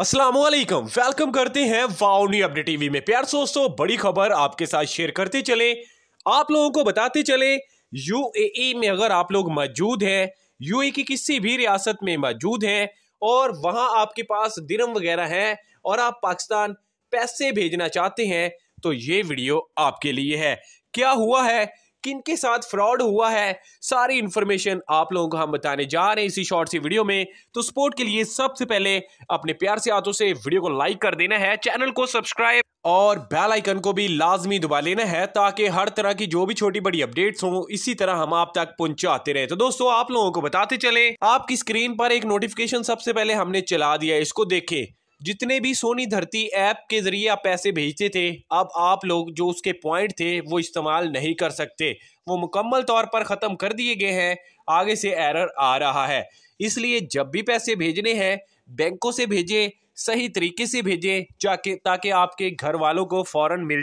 Aslam welcome करते हैं वाउनी update TV में प्यार दोस्तों बड़ी खबर आपके साथ शेयर करते चले आप लोगों को बताते चले यूएई में अगर आप लोग मौजूद हैं यूएई की किसी भी रियासत में मौजूद हैं और वहां आपके पास दिनम वगैरह हैं और आप पाकिस्तान पैसे भेजना चाहते हैं तो ये वीडियो आपके लिए है क्या हुआ है किन के साथ फ्रॉड हुआ है सारी इन्फॉर्मेशन आप लोगों को हम बताने जा रहे हैं इसी शॉर्ट सी वीडियो में तो सपोर्ट के लिए सबसे पहले अपने प्यार से हाथों से वीडियो को लाइक कर देना है चैनल को सब्सक्राइब और बेल आइकन को भी लाजमी दबा लेना है ताकि हर तरह की जो भी छोटी बड़ी अपडेट्स हो इसी तरह हम आप तक पहुंचाते रहे तो दोस्तों आप लोगों को बताते चले आपकी स्क्रीन पर एक नोटिफिकेशन सबसे पहले हमने चला दिया इसको देखें जितने भी सोनी धरती ऐप के ज़रिए आप पैसे भेजते थे अब आप लोग जो उसके पॉइंट थे वो इस्तेमाल नहीं कर सकते वो मुकम्मल तौर पर ख़त्म कर दिए गए हैं आगे से एरर आ रहा है इसलिए जब भी पैसे भेजने हैं बैंकों से भेजें सही तरीके से भेजें ताकि आपके घर वालों को फ़ौर मिल जाए